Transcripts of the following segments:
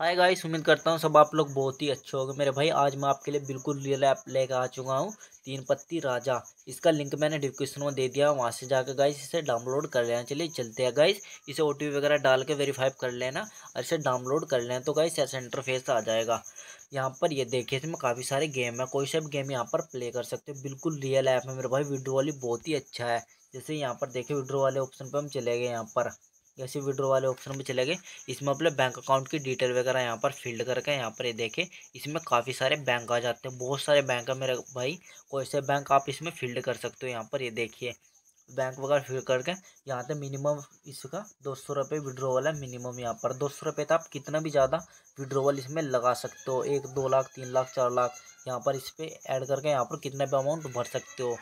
hi guys उम्मीद करता हूँ सब आप लोग बहुत ही अच्छे होंगे मेरे भाई आज मैं आपके लिए बिल्कुल रियल ऐप लेकर आ चुका हूँ तीन पत्ती राजा इसका लिंक मैंने डिस्क्रिप्शन में दे दिया वहाँ से जाकर गाइस इसे डाउनलोड कर लेना चलिए चलते हैं गाइस इसे ओ वगैरह डाल के वेरीफाई कर लेना और इसे डाउनलोड कर लेना तो गाइस ऐसा इंटरफेस आ जाएगा यहाँ पर ये देखिए इसमें काफ़ी सारे गेम है कोई सा भी गेम यहाँ पर प्ले कर सकते हो बिल्कुल रियल ऐप है मेरे भाई वीडियो वाली बहुत ही अच्छा है जैसे यहाँ पर देखिए वीडियो वाले ऑप्शन पर हम चले गए यहाँ पर ऐसे विड्रो वाले ऑप्शन में चले गए इसमें अपने बैंक अकाउंट की डिटेल वगैरह यहाँ पर फिल्ड करके यहाँ पर ये देखें इसमें काफ़ी सारे बैंक आ जाते हैं बहुत सारे बैंक है मेरे भाई कोई से बैंक आप इसमें फिल्ड कर सकते हो यहाँ पर ये देखिए बैंक वगैरह फिल करके यहाँ पर मिनिमम इसका दो सौ रुपये विड्रोवल है मिनिमम यहाँ पर दो सौ रुपये तो आप कितना भी ज़्यादा विड्रोवल इसमें लगा सकते हो एक दो लाख तीन लाख चार लाख यहाँ पर इस पर ऐड करके यहाँ पर कितना भी अमाउंट भर सकते हो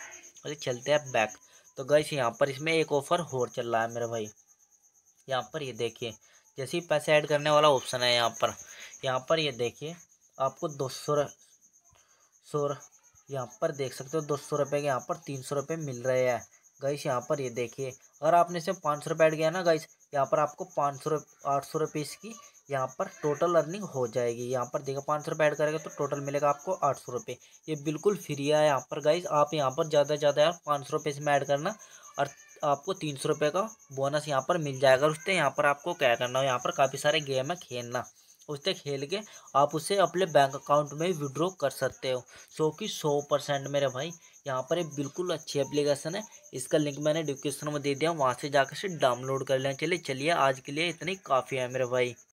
अरे चलते हैं बैक तो गई यहाँ पर इसमें एक ऑफ़र और चल रहा है मेरे भाई यहाँ पर ये देखिए जैसे ही पैसे ऐड करने वाला ऑप्शन है यहाँ पर यहाँ पर ये देखिए आपको दो सौ सौ यहाँ पर देख सकते हो दो सौ रुपये के यहाँ पर तीन सौ रुपये मिल रहे हैं गाइस यहाँ पर ये देखिए अगर आपने इसमें पाँच सौ रुपये ऐड किया ना गाइस यहाँ पर आपको पाँच सौ आठ सौ रुपये इसकी यहाँ पर टोटल अर्निंग हो जाएगी यहाँ पर देखो पाँच सौ रुपये ऐड करेगा तो टोटल मिलेगा आपको आठ सौ रुपये ये बिल्कुल फ्री है यहाँ पर गाइज आप यहाँ पर ज़्यादा से ज़्यादा यार पाँच सौ रुपये इसमें ऐड करना और आपको तीन सौ रुपये का बोनस यहाँ पर मिल जाएगा उससे यहाँ पर आपको क्या करना हो यहाँ पर काफ़ी सारे गेम है खेलना उससे खेल के आप उसे अपने बैंक अकाउंट में विड्रॉ कर सकते हो सो कि सौ परसेंट मेरे भाई यहाँ पर ये बिल्कुल अच्छी एप्लीकेशन है इसका लिंक मैंने डिस्क्रिप्शन में दे दिया वहाँ से जाकर से डाउनलोड कर लें चलिए चलिए आज के लिए इतनी काफ़ी है मेरे भाई